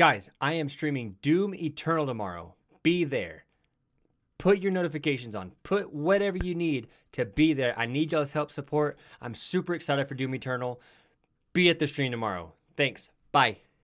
Guys, I am streaming Doom Eternal tomorrow. Be there. Put your notifications on. Put whatever you need to be there. I need y'all's help, support. I'm super excited for Doom Eternal. Be at the stream tomorrow. Thanks. Bye.